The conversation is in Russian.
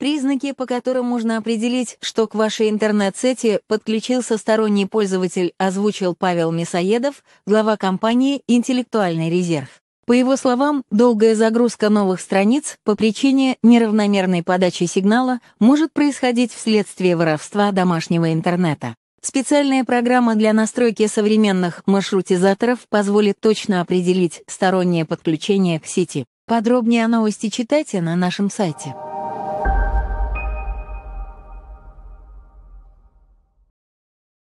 Признаки, по которым можно определить, что к вашей интернет-сети подключился сторонний пользователь, озвучил Павел Мясоедов, глава компании «Интеллектуальный резерв». По его словам, долгая загрузка новых страниц по причине неравномерной подачи сигнала может происходить вследствие воровства домашнего интернета. Специальная программа для настройки современных маршрутизаторов позволит точно определить стороннее подключение к сети. Подробнее о новости читайте на нашем сайте.